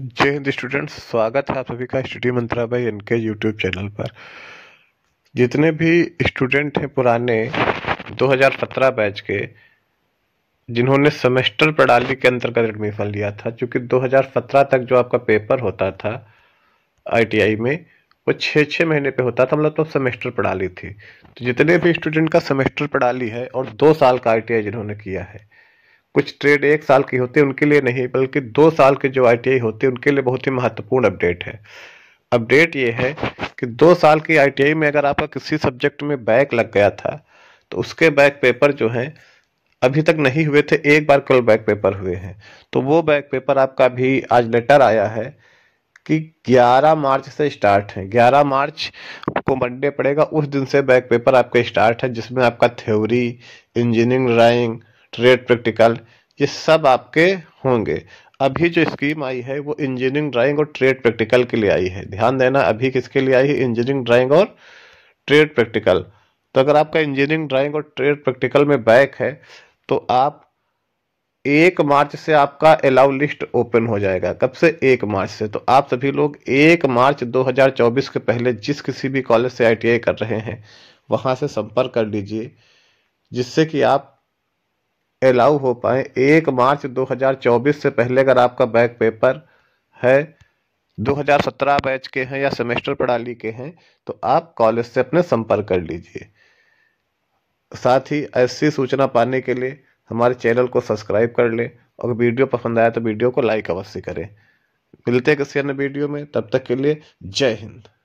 जय हिंद स्टूडेंट्स स्वागत है आप सभी का स्टडी मंत्रा भाई इनके यूट्यूब चैनल पर जितने भी स्टूडेंट हैं पुराने 2017 बैच के जिन्होंने सेमेस्टर प्रणाली के अंतर्गत एडमिशन लिया था क्योंकि 2017 तक जो आपका पेपर होता था आईटीआई में वो छः छः महीने पे होता था मतलब तो सेमेस्टर प्रणाली थी तो जितने भी स्टूडेंट का सेमेस्टर प्रणाली है और दो साल का आई जिन्होंने किया है कुछ ट्रेड एक साल की होती है उनके लिए नहीं बल्कि दो साल के जो आई होती है उनके लिए बहुत ही महत्वपूर्ण अपडेट है अपडेट ये है कि दो साल की आई में अगर आपका किसी सब्जेक्ट में बैक लग गया था तो उसके बैक पेपर जो हैं अभी तक नहीं हुए थे एक बार कल बैक पेपर हुए हैं तो वो बैक पेपर आपका भी आज लेटर आया है कि 11 मार्च से स्टार्ट है 11 मार्च को मंडे पड़ेगा उस दिन से बैक पेपर आपके स्टार्ट है जिसमें आपका theory engineering drawing trade practical ये सब आपके होंगे अभी जो स्कीम आई है वो इंजीनियरिंग ड्राइंग और ट्रेड प्रैक्टिकल के लिए आई है ध्यान देना अभी किसके लिए आई है इंजीनियरिंग ड्राइंग और ट्रेड प्रैक्टिकल तो अगर आपका इंजीनियरिंग ड्राइंग और ट्रेड प्रैक्टिकल में बैक है तो आप एक मार्च से आपका अलाउ लिस्ट ओपन हो जाएगा कब से एक मार्च से तो आप सभी लोग एक मार्च 2024 के पहले जिस किसी भी कॉलेज से आईटीआई कर रहे हैं वहां से संपर्क कर लीजिए जिससे कि आप अलाउ हो पाए एक मार्च 2024 से पहले अगर आपका बैक पेपर है 2017 बैच के हैं या सेमेस्टर प्रणाली के हैं तो आप कॉलेज से अपने संपर्क कर लीजिए साथ ही ऐसी सूचना पाने के लिए हमारे चैनल को सब्सक्राइब कर लें और वीडियो पसंद आया तो वीडियो को लाइक अवश्य करें मिलते हैं किसी अन्य वीडियो में तब तक के लिए जय हिंद